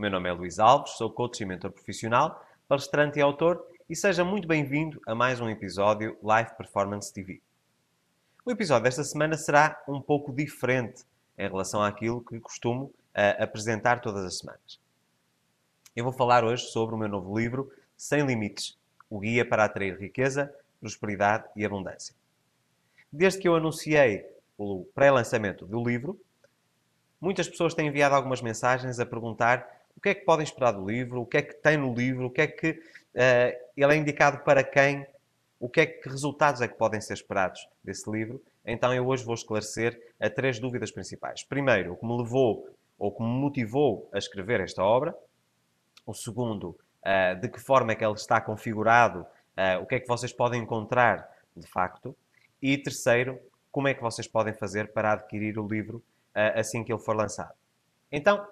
O meu nome é Luís Alves, sou coach e mentor profissional, palestrante e autor, e seja muito bem-vindo a mais um episódio Live Performance TV. O episódio desta semana será um pouco diferente em relação àquilo que costumo uh, apresentar todas as semanas. Eu vou falar hoje sobre o meu novo livro, Sem Limites, o guia para atrair riqueza, prosperidade e abundância. Desde que eu anunciei o pré-lançamento do livro, muitas pessoas têm enviado algumas mensagens a perguntar o que é que podem esperar do livro, o que é que tem no livro, o que é que uh, ele é indicado para quem, o que é que resultados é que podem ser esperados desse livro. Então eu hoje vou esclarecer a três dúvidas principais. Primeiro, o que me levou ou o que me motivou a escrever esta obra. O segundo, uh, de que forma é que ele está configurado, uh, o que é que vocês podem encontrar de facto. E terceiro, como é que vocês podem fazer para adquirir o livro assim que ele for lançado. Então,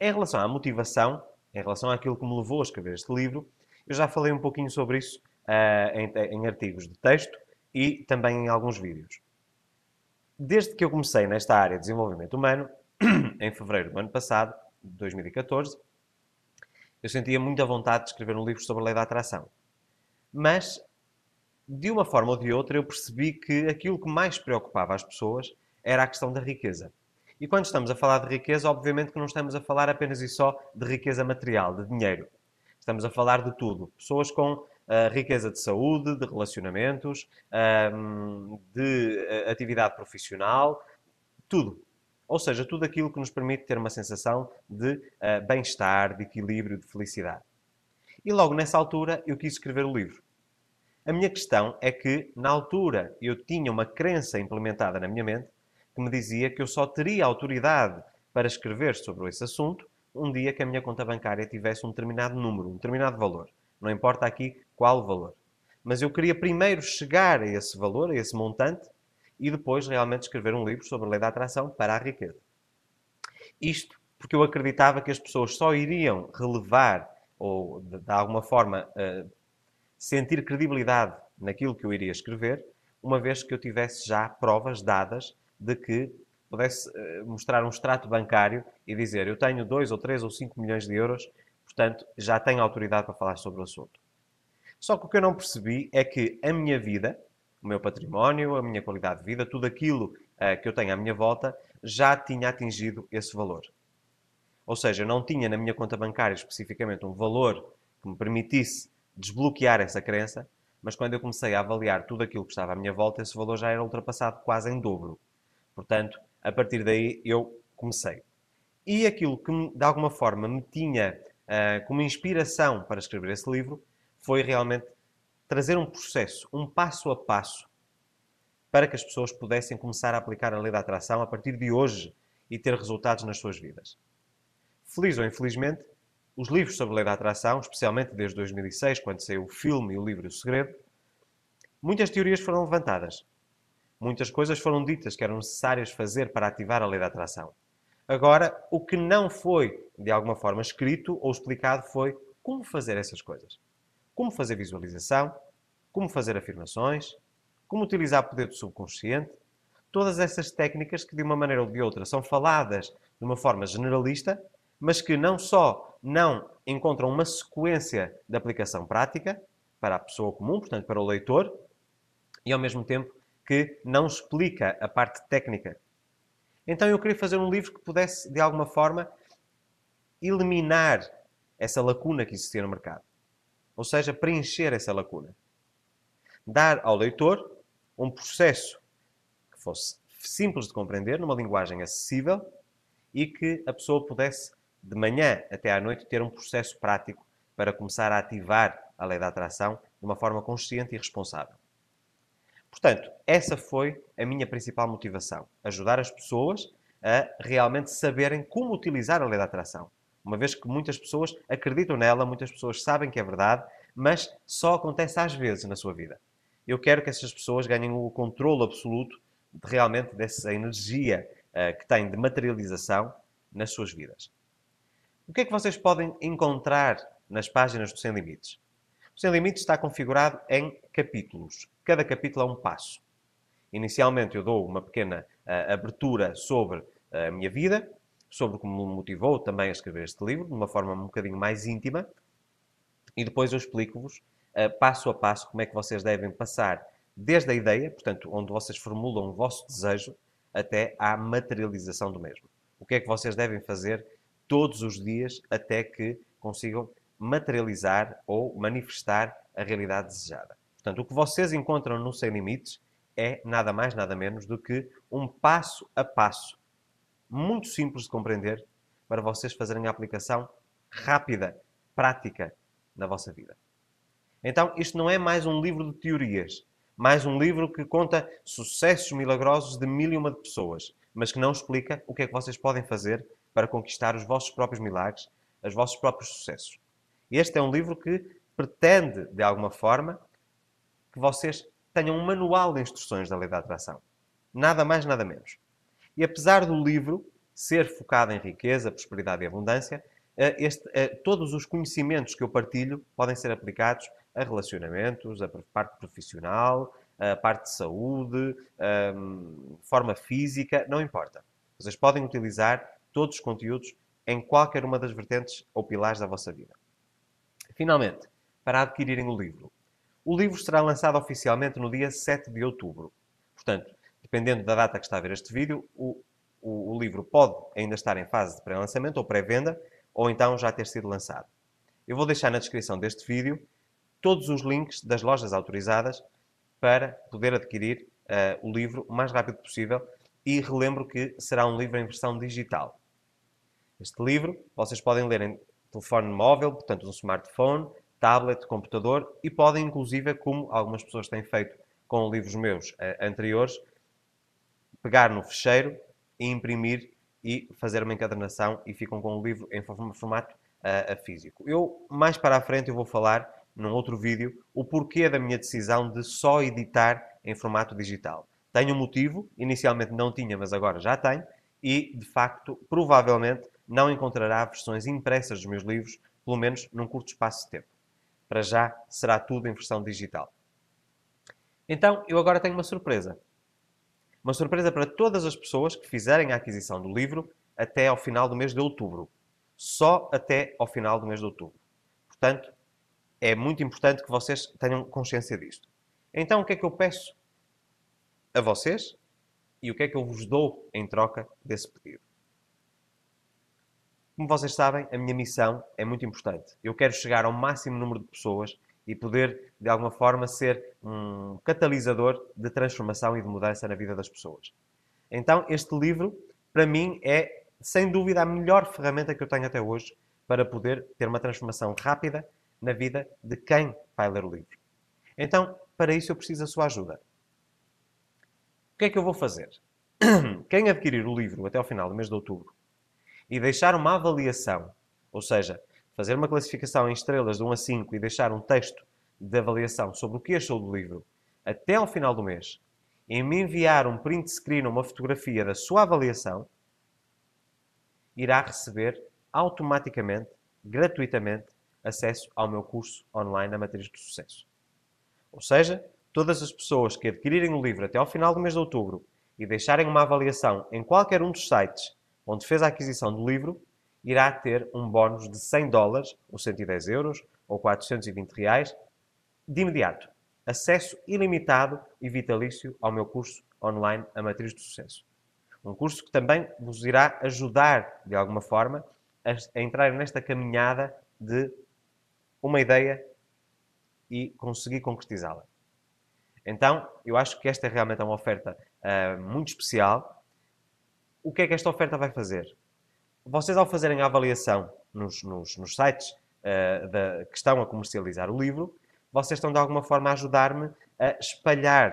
em relação à motivação, em relação àquilo que me levou a escrever este livro, eu já falei um pouquinho sobre isso uh, em, em artigos de texto e também em alguns vídeos. Desde que eu comecei nesta área de desenvolvimento humano, em fevereiro do ano passado, 2014, eu sentia muita vontade de escrever um livro sobre a lei da atração. Mas, de uma forma ou de outra, eu percebi que aquilo que mais preocupava as pessoas era a questão da riqueza. E quando estamos a falar de riqueza, obviamente que não estamos a falar apenas e só de riqueza material, de dinheiro. Estamos a falar de tudo. Pessoas com Uh, riqueza de saúde, de relacionamentos, ah, de uh, atividade profissional, tudo. Ou seja, tudo aquilo que nos permite ter uma sensação de bem-estar, de equilíbrio, de felicidade. E logo nessa altura eu quis escrever o livro. A minha questão é que, na altura, eu tinha uma crença implementada na minha mente que me dizia que eu só teria autoridade para escrever sobre esse assunto um dia que a minha conta bancária tivesse um determinado número, um determinado valor. Não importa aqui qual valor. Mas eu queria primeiro chegar a esse valor, a esse montante, e depois realmente escrever um livro sobre a lei da atração para a riqueza. Isto porque eu acreditava que as pessoas só iriam relevar ou, de, de alguma forma, uh, sentir credibilidade naquilo que eu iria escrever, uma vez que eu tivesse já provas dadas de que pudesse eh, mostrar um extrato bancário e dizer eu tenho 2 ou 3 ou 5 milhões de euros, portanto já tenho autoridade para falar sobre o assunto. Só que o que eu não percebi é que a minha vida, o meu património, a minha qualidade de vida, tudo aquilo uh, que eu tenho à minha volta já tinha atingido esse valor. Ou seja, eu não tinha na minha conta bancária especificamente um valor que me permitisse desbloquear essa crença, mas quando eu comecei a avaliar tudo aquilo que estava à minha volta, esse valor já era ultrapassado quase em dobro. Portanto, a partir daí eu comecei. E aquilo que de alguma forma me tinha uh, como inspiração para escrever esse livro foi realmente trazer um processo, um passo a passo, para que as pessoas pudessem começar a aplicar a lei da atração a partir de hoje e ter resultados nas suas vidas. Feliz ou infelizmente, os livros sobre a lei da atração, especialmente desde 2006, quando saiu o filme e o livro O Segredo, muitas teorias foram levantadas, Muitas coisas foram ditas que eram necessárias fazer para ativar a lei da atração. Agora, o que não foi, de alguma forma, escrito ou explicado foi como fazer essas coisas. Como fazer visualização, como fazer afirmações, como utilizar o poder do subconsciente. Todas essas técnicas que, de uma maneira ou de outra, são faladas de uma forma generalista, mas que não só não encontram uma sequência de aplicação prática para a pessoa comum, portanto, para o leitor, e ao mesmo tempo que não explica a parte técnica. Então eu queria fazer um livro que pudesse, de alguma forma, eliminar essa lacuna que existia no mercado. Ou seja, preencher essa lacuna. Dar ao leitor um processo que fosse simples de compreender, numa linguagem acessível e que a pessoa pudesse, de manhã até à noite, ter um processo prático para começar a ativar a lei da atração de uma forma consciente e responsável. Portanto, essa foi a minha principal motivação: ajudar as pessoas a realmente saberem como utilizar a lei da atração. Uma vez que muitas pessoas acreditam nela, muitas pessoas sabem que é verdade, mas só acontece às vezes na sua vida. Eu quero que essas pessoas ganhem o controle absoluto de, realmente dessa energia uh, que têm de materialização nas suas vidas. O que é que vocês podem encontrar nas páginas do Sem Limites? O Sem Limites está configurado em capítulos. Cada capítulo é um passo. Inicialmente eu dou uma pequena uh, abertura sobre eh, a minha vida, sobre como me motivou também a escrever este livro, de uma forma um bocadinho mais íntima, e depois eu explico-vos uh, passo a passo como é que vocês devem passar desde a ideia, portanto, onde vocês formulam o vosso desejo, até à materialização do mesmo. O que é que vocês devem fazer todos os dias até que consigam materializar ou manifestar a realidade desejada. Portanto, o que vocês encontram no Sem Limites é nada mais, nada menos do que um passo a passo muito simples de compreender para vocês fazerem a aplicação rápida, prática na vossa vida. Então, isto não é mais um livro de teorias, mais um livro que conta sucessos milagrosos de mil e uma de pessoas, mas que não explica o que é que vocês podem fazer para conquistar os vossos próprios milagres, os vossos próprios sucessos. Este é um livro que pretende, de alguma forma, que vocês tenham um manual de instruções da lei da atração. Nada mais, nada menos. E apesar do livro ser focado em riqueza, prosperidade e abundância, eh, este, eh, todos os conhecimentos que eu partilho podem ser aplicados a relacionamentos, a parte profissional, a parte de saúde, ehm, forma física, não importa. Vocês podem utilizar todos os conteúdos em qualquer uma das vertentes ou pilares da vossa vida. Finalmente, para adquirirem o livro, o livro será lançado oficialmente no dia 7 de outubro. Portanto, dependendo da data que está a ver este vídeo, o, o, o livro pode ainda estar em fase de pré-lançamento ou pré-venda, ou então já ter sido lançado. Eu vou deixar na descrição deste vídeo todos os links das lojas autorizadas para poder adquirir uh, o livro o mais rápido possível e relembro que será um livro em versão digital. Este livro vocês podem ler em telefone móvel, portanto um smartphone, tablet, computador e podem, inclusive, como algumas pessoas têm feito com livros meus eh, anteriores, pegar no fecheiro e imprimir e fazer uma encadernação e ficam com o livro em formato uh, físico. Eu, mais para a frente, eu vou falar num outro vídeo o porquê da minha decisão de só editar em formato digital. Tenho um motivo, inicialmente não tinha, mas agora já tenho, e de facto, provavelmente, não encontrará versões impressas dos meus livros, pelo menos num curto espaço de tempo. Para já será tudo em versão digital. Então, eu agora tenho uma surpresa. Uma surpresa para todas as pessoas que fizerem a aquisição do livro até ao final do mês de outubro. Só até ao final do mês de outubro. Portanto, é muito importante que vocês tenham consciência disto. Então, o que é que eu peço a vocês e o que é que eu vos dou em troca desse pedido? Como vocês sabem, a minha missão é muito importante. Eu quero chegar ao máximo número de pessoas e poder, de alguma forma, ser um catalisador de transformação e de mudança na vida das pessoas. Então, este livro, para mim, é sem dúvida a melhor ferramenta que eu tenho até hoje para poder ter uma transformação rápida na vida de quem vai ler o livro. Então, para isso, eu preciso da sua ajuda. O que é que eu vou fazer? Quem adquirir o livro até ao final do mês de outubro e deixar uma avaliação, ou seja, fazer uma classificação em estrelas de 1 a 5 e deixar um texto de avaliação sobre o que achou do livro até ao final do mês e me enviar um print screen ou uma fotografia da sua avaliação, irá receber automaticamente, gratuitamente, acesso ao meu curso online na Matriz do Sucesso. Ou seja, todas as pessoas que adquirirem o livro até ao final do mês de outubro e deixarem uma avaliação em qualquer um dos sites onde fez a aquisição do livro, irá ter um bónus de 100 dólares, ou 110 euros, ou 420 reais, de imediato. Acesso ilimitado e vitalício ao meu curso online A Matriz do Sucesso. Um curso que também vos irá ajudar, de alguma forma, a, entrar nesta caminhada de uma ideia e conseguir concretizá-la. Então, eu acho que esta é realmente uma oferta uh, muito especial o que é que esta oferta vai fazer? Vocês, ao fazerem a avaliação nos, nos, nos sites uh, da, que estão a comercializar o livro, vocês estão de alguma forma a ajudar-me a espalhar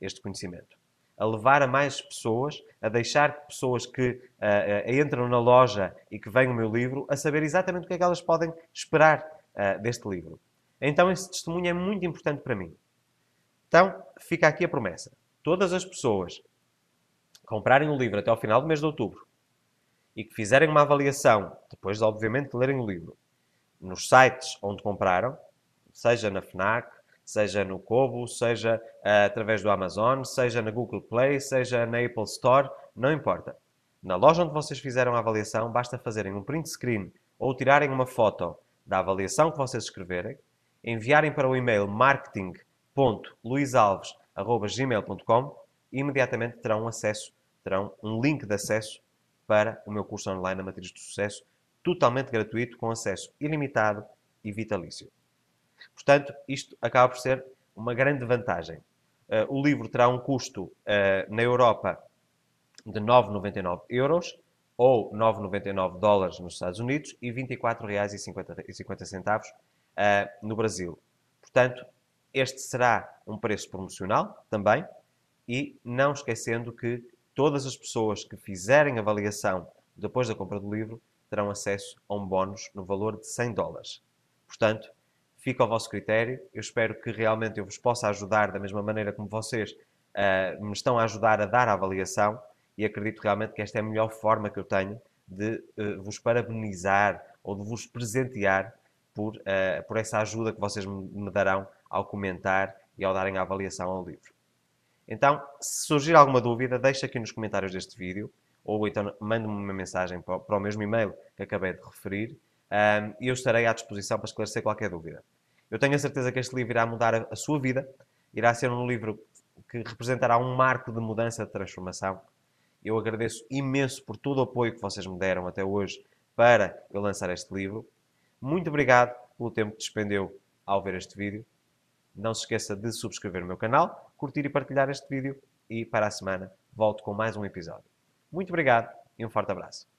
este conhecimento, a levar a mais pessoas, a deixar pessoas que uh, entram na loja e que veem o meu livro a saber exatamente o que é que elas podem esperar uh, deste livro. Então, esse testemunho é muito importante para mim. Então, fica aqui a promessa. Todas as pessoas comprarem o livro até ao final do mês de outubro e que fizerem uma avaliação, depois, obviamente, de lerem o livro, nos sites onde compraram, seja na FNAC, seja no Kobo, seja uh, através do Amazon, seja na Google Play, seja na Apple Store, não importa. Na loja onde vocês fizeram a avaliação, basta fazerem um print screen ou tirarem uma foto da avaliação que vocês escreverem, enviarem para o e-mail marketing.luisalves.gmail.com e imediatamente terão acesso terão um link de acesso para o meu curso online na Matriz do Sucesso, totalmente gratuito, com acesso ilimitado e vitalício. Portanto, isto acaba por ser uma grande vantagem. Uh, o livro terá um custo uh, na Europa de 9,99 euros ou 9,99 dólares nos Estados Unidos e 24 reais e 50, centavos uh, no Brasil. Portanto, este será um preço promocional também e não esquecendo que todas as pessoas que fizerem avaliação depois da compra do livro terão acesso a um bónus no valor de 100 dólares. Portanto, fica ao vosso critério. Eu espero que realmente eu vos possa ajudar da mesma maneira como vocês uh, me estão a ajudar a dar a avaliação e acredito realmente que esta é a melhor forma que eu tenho de uh, vos parabenizar ou de vos presentear por, uh, por essa ajuda que vocês me darão ao comentar e ao darem a avaliação ao livro. Então, se surgir alguma dúvida, deixa aqui nos comentários deste vídeo ou então mande-me uma mensagem para o mesmo e-mail que acabei de referir e eu estarei à disposição para esclarecer qualquer dúvida. Eu tenho a certeza que este livro irá mudar a sua vida, irá ser um livro que representará um marco de mudança, de transformação. Eu agradeço imenso por todo o apoio que vocês me deram até hoje para eu lançar este livro. Muito obrigado pelo tempo que despendeu ao ver este vídeo não se esqueça de subscrever o meu canal, curtir e partilhar este vídeo e para a semana volto com mais um episódio. Muito obrigado e um forte abraço.